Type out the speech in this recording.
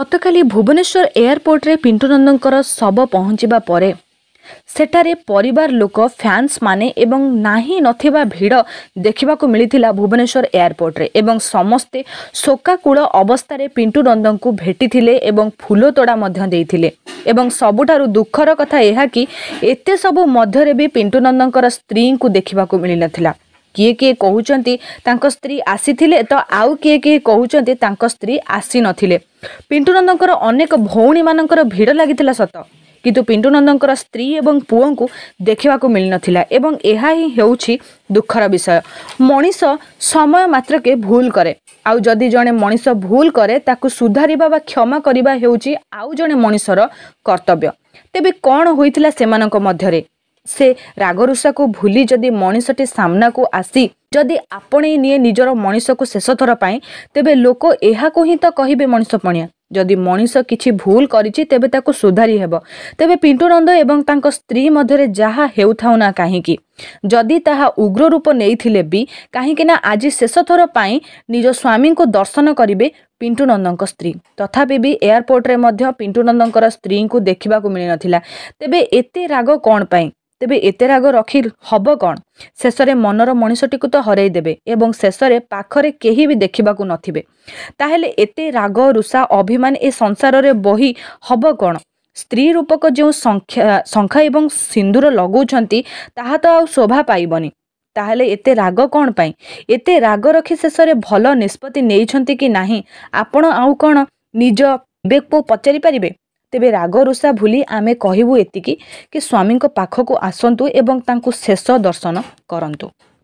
ଗତକାଲି ଭୁବନେଶ୍ୱର ଏୟାରପୋର୍ଟରେ ପିଣ୍ଟୁ ନନ୍ଦଙ୍କର ଶବ ପହଞ୍ଚିବା ପରେ ସେଠାରେ ପରିବାର ଲୋକ ଫ୍ୟାନ୍ସମାନେ ଏବଂ ନାହିଁ ନଥିବା ଭିଡ଼ ଦେଖିବାକୁ ମିଳିଥିଲା ଭୁବନେଶ୍ୱର ଏୟାରପୋର୍ଟରେ ଏବଂ ସମସ୍ତେ ଶୋକାକୁଳ ଅବସ୍ଥାରେ ପିଣ୍ଟୁ ନନ୍ଦଙ୍କୁ ଭେଟିଥିଲେ ଏବଂ ଫୁଲତୋଡ଼ା ମଧ୍ୟ ଦେଇଥିଲେ ଏବଂ ସବୁଠାରୁ ଦୁଃଖର କଥା ଏହା କି ଏତେ ସବୁ ମଧ୍ୟରେ ବି ପିଣ୍ଟୁ ନନ୍ଦଙ୍କର ସ୍ତ୍ରୀଙ୍କୁ ଦେଖିବାକୁ ମିଳିନଥିଲା କିଏ କିଏ କହୁଛନ୍ତି ତାଙ୍କ ସ୍ତ୍ରୀ ଆସିଥିଲେ ତ ଆଉ କିଏ କିଏ କହୁଛନ୍ତି ତାଙ୍କ ସ୍ତ୍ରୀ ଆସିନଥିଲେ ପିଣ୍ଟୁ ନନ୍ଦଙ୍କର ଅନେକ ଭଉଣୀମାନଙ୍କର ଭିଡ଼ ଲାଗିଥିଲା ସତ କିନ୍ତୁ ପିଣ୍ଟୁ ନନ୍ଦଙ୍କର ସ୍ତ୍ରୀ ଏବଂ ପୁଅଙ୍କୁ ଦେଖିବାକୁ ମିଳିନଥିଲା ଏବଂ ଏହା ହିଁ ହେଉଛି ଦୁଃଖର ବିଷୟ ମଣିଷ ସମୟ ମାତ୍ରକେ ଭୁଲ କରେ ଆଉ ଯଦି ଜଣେ ମଣିଷ ଭୁଲ କରେ ତାକୁ ସୁଧାରିବା ବା କ୍ଷମା କରିବା ହେଉଛି ଆଉ ଜଣେ ମଣିଷର କର୍ତ୍ତବ୍ୟ ତେବେ କ'ଣ ହୋଇଥିଲା ସେମାନଙ୍କ ମଧ୍ୟରେ ସେ ରାଗରୁଷାକୁ ଭୁଲି ଯଦି ମଣିଷଟି ସାମ୍ନାକୁ ଆସି ଯଦି ଆପଣେଇ ନିଏ ନିଜର ମଣିଷକୁ ଶେଷଥର ପାଇଁ ତେବେ ଲୋକ ଏହାକୁ ହିଁ ତ କହିବେ ମଣିଷପଣିଆ ଯଦି ମଣିଷ କିଛି ଭୁଲ କରିଛି ତେବେ ତାକୁ ସୁଧାରି ହେବ ତେବେ ପିଣ୍ଟୁ ନନ୍ଦ ଏବଂ ତାଙ୍କ ସ୍ତ୍ରୀ ମଧ୍ୟରେ ଯାହା ହେଉଥାଉ ନା କାହିଁକି ଯଦି ତାହା ଉଗ୍ର ରୂପ ନେଇଥିଲେ ବି କାହିଁକିନା ଆଜି ଶେଷଥର ପାଇଁ ନିଜ ସ୍ୱାମୀଙ୍କୁ ଦର୍ଶନ କରିବେ ପିଣ୍ଟୁ ନନ୍ଦଙ୍କ ସ୍ତ୍ରୀ ତଥାପି ବି ଏୟାରପୋର୍ଟରେ ମଧ୍ୟ ପିଣ୍ଟୁ ନନ୍ଦଙ୍କର ସ୍ତ୍ରୀଙ୍କୁ ଦେଖିବାକୁ ମିଳିନଥିଲା ତେବେ ଏତେ ରାଗ କ'ଣ ପାଇଁ ତେବେ ଏତେ ରାଗ ରଖି ହବ କ'ଣ ଶେଷରେ ମନର ମଣିଷଟିକୁ ତ ହରାଇ ଦେବେ ଏବଂ ଶେଷରେ ପାଖରେ କେହି ବି ଦେଖିବାକୁ ନଥିବେ ତାହେଲେ ଏତେ ରାଗ ରୁଷା ଅଭିମାନ ଏ ସଂସାରରେ ବହି ହବ କ'ଣ ସ୍ତ୍ରୀ ରୂପକ ଯେଉଁ ଶଙ୍ଖ ଏବଂ ସିନ୍ଦୁର ଲଗାଉଛନ୍ତି ତାହା ତ ଆଉ ଶୋଭା ପାଇବନି ତାହେଲେ ଏତେ ରାଗ କ'ଣ ପାଇଁ ଏତେ ରାଗ ରଖି ଶେଷରେ ଭଲ ନିଷ୍ପତ୍ତି ନେଇଛନ୍ତି କି ନାହିଁ ଆପଣ ଆଉ କ'ଣ ନିଜ ବେଗକୁ ପଚାରି ପାରିବେ ତେବେ ରାଗ ରୁଷା ଭୁଲି ଆମେ କହିବୁ ଏତିକି କି ସ୍ୱାମୀଙ୍କ ପାଖକୁ ଆସନ୍ତୁ ଏବଂ ତାଙ୍କୁ ଶେଷ ଦର୍ଶନ କରନ୍ତୁ